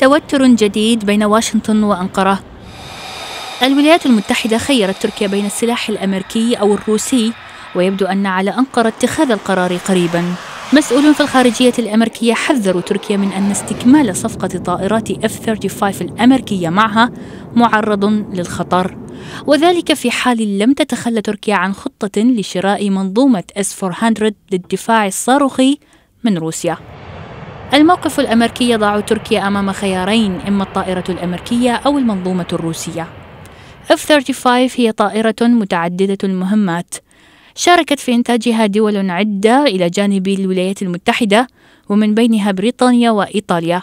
توتر جديد بين واشنطن وأنقرة الولايات المتحدة خيرت تركيا بين السلاح الأمريكي أو الروسي ويبدو أن على أنقرة اتخاذ القرار قريبا مسؤول في الخارجية الأمريكية حذروا تركيا من أن استكمال صفقة طائرات F-35 الأمريكية معها معرض للخطر وذلك في حال لم تتخلى تركيا عن خطة لشراء منظومة S-400 للدفاع الصاروخي من روسيا الموقف الأمريكي يضع تركيا أمام خيارين إما الطائرة الأمريكية أو المنظومة الروسية F-35 هي طائرة متعددة المهمات شاركت في إنتاجها دول عدة إلى جانب الولايات المتحدة ومن بينها بريطانيا وإيطاليا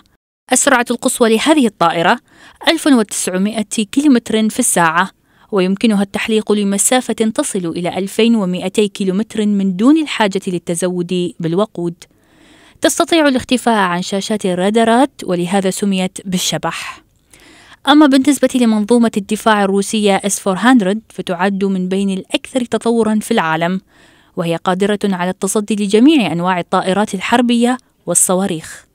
السرعة القصوى لهذه الطائرة 1900 كيلومتر في الساعة ويمكنها التحليق لمسافة تصل إلى 2200 كيلومتر من دون الحاجة للتزود بالوقود تستطيع الاختفاء عن شاشات الرادارات ولهذا سميت بالشبح أما بالنسبة لمنظومة الدفاع الروسية S-400 فتعد من بين الأكثر تطورا في العالم وهي قادرة على التصدي لجميع أنواع الطائرات الحربية والصواريخ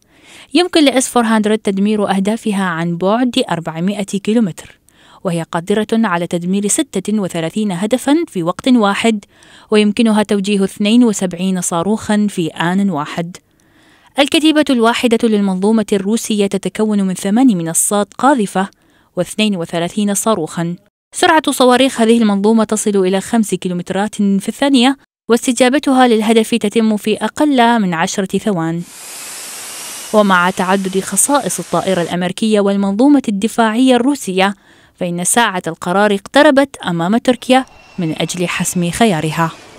يمكن لإس 400 تدمير أهدافها عن بعد 400 كيلومتر وهي قادرة على تدمير 36 هدفا في وقت واحد ويمكنها توجيه 72 صاروخا في آن واحد الكتيبة الواحدة للمنظومة الروسية تتكون من ثمان منصات قاذفة و32 صاروخا سرعة صواريخ هذه المنظومة تصل إلى 5 كيلومترات في الثانية واستجابتها للهدف تتم في أقل من عشرة ثوان ومع تعدد خصائص الطائرة الأمريكية والمنظومة الدفاعية الروسية فإن ساعة القرار اقتربت أمام تركيا من أجل حسم خيارها